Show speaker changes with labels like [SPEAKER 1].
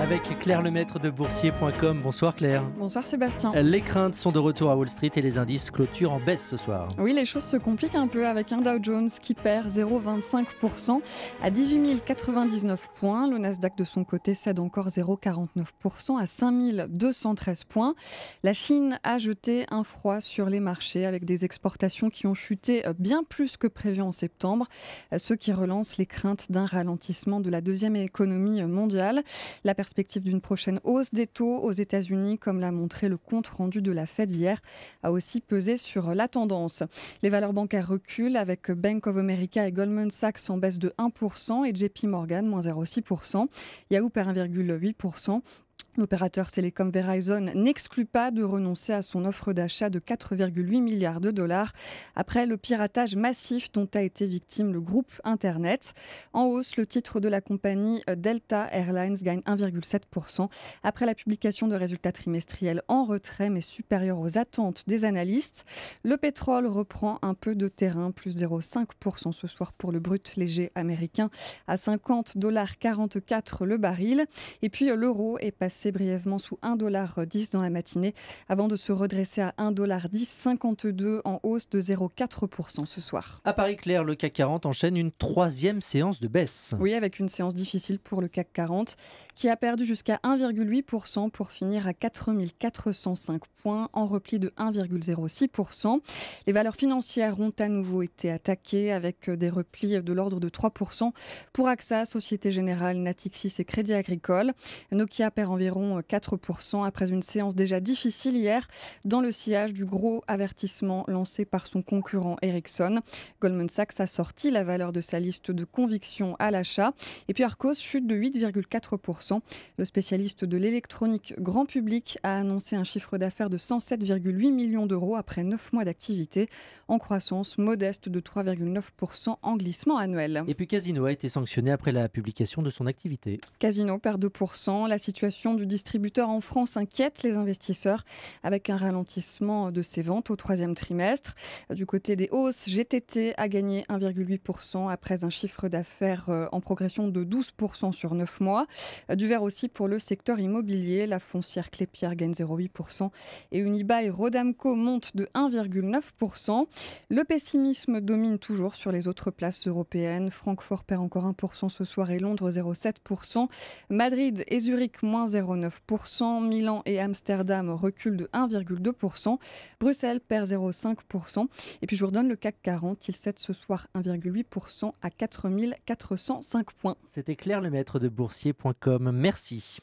[SPEAKER 1] Avec Claire Lemaitre de boursier.com. Bonsoir Claire.
[SPEAKER 2] Bonsoir Sébastien.
[SPEAKER 1] Les craintes sont de retour à Wall Street et les indices clôturent en baisse ce soir.
[SPEAKER 2] Oui, les choses se compliquent un peu avec un Dow Jones qui perd 0,25% à 18 099 points. Le Nasdaq de son côté cède encore 0,49% à 5213 points. La Chine a jeté un froid sur les marchés avec des exportations qui ont chuté bien plus que prévu en septembre, ce qui relance les craintes d'un ralentissement de la deuxième économie mondiale. La perspective d'une prochaine hausse des taux aux États-Unis, comme l'a montré le compte rendu de la Fed hier, a aussi pesé sur la tendance. Les valeurs bancaires reculent avec Bank of America et Goldman Sachs en baisse de 1% et JP Morgan moins 0,6%, Yahoo perd 1,8%. L'opérateur télécom Verizon n'exclut pas de renoncer à son offre d'achat de 4,8 milliards de dollars après le piratage massif dont a été victime le groupe Internet. En hausse, le titre de la compagnie euh, Delta Airlines gagne 1,7% après la publication de résultats trimestriels en retrait mais supérieurs aux attentes des analystes. Le pétrole reprend un peu de terrain, plus 0,5% ce soir pour le brut léger américain à 50,44 dollars le baril. Et puis euh, l'euro est assez brièvement sous 1,10$ euh, dans la matinée avant de se redresser à 1,10$, en hausse de 0,4% ce soir.
[SPEAKER 1] À Paris Clair, le CAC 40 enchaîne une troisième séance de baisse.
[SPEAKER 2] Oui, avec une séance difficile pour le CAC 40 qui a perdu jusqu'à 1,8% pour finir à 4405 points en repli de 1,06%. Les valeurs financières ont à nouveau été attaquées avec euh, des replis de l'ordre de 3% pour AXA, Société Générale, Natixis et Crédit Agricole. Nokia perd en Environ 4% euh, après une séance déjà difficile hier dans le sillage du gros avertissement lancé par son concurrent Ericsson. Goldman Sachs a sorti la valeur de sa liste de convictions à l'achat et puis Arcos chute de 8,4%. Le spécialiste de l'électronique grand public a annoncé un chiffre d'affaires de 107,8 millions d'euros après 9 mois d'activité en croissance modeste de 3,9% en glissement annuel.
[SPEAKER 1] Et puis Casino a été sanctionné après la publication de son activité.
[SPEAKER 2] Casino perd 2%. La situation du distributeur en France inquiète les investisseurs avec un ralentissement de ses ventes au troisième trimestre. Du côté des hausses, GTT a gagné 1,8% après un chiffre d'affaires euh, en progression de 12% sur 9 mois. Du vert aussi pour le secteur immobilier. La foncière Clépierre gagne 0,8% et Unibail Rodamco monte de 1,9%. Le pessimisme domine toujours sur les autres places européennes. Francfort perd encore 1% ce soir et Londres 0,7%. Madrid et Zurich moins 0,9%. Milan et Amsterdam reculent de 1,2%, Bruxelles perd 0,5%, et puis je vous redonne le CAC 40, il cède ce soir 1,8% à 4405
[SPEAKER 1] points. C'était Claire le maître de boursier.com, merci.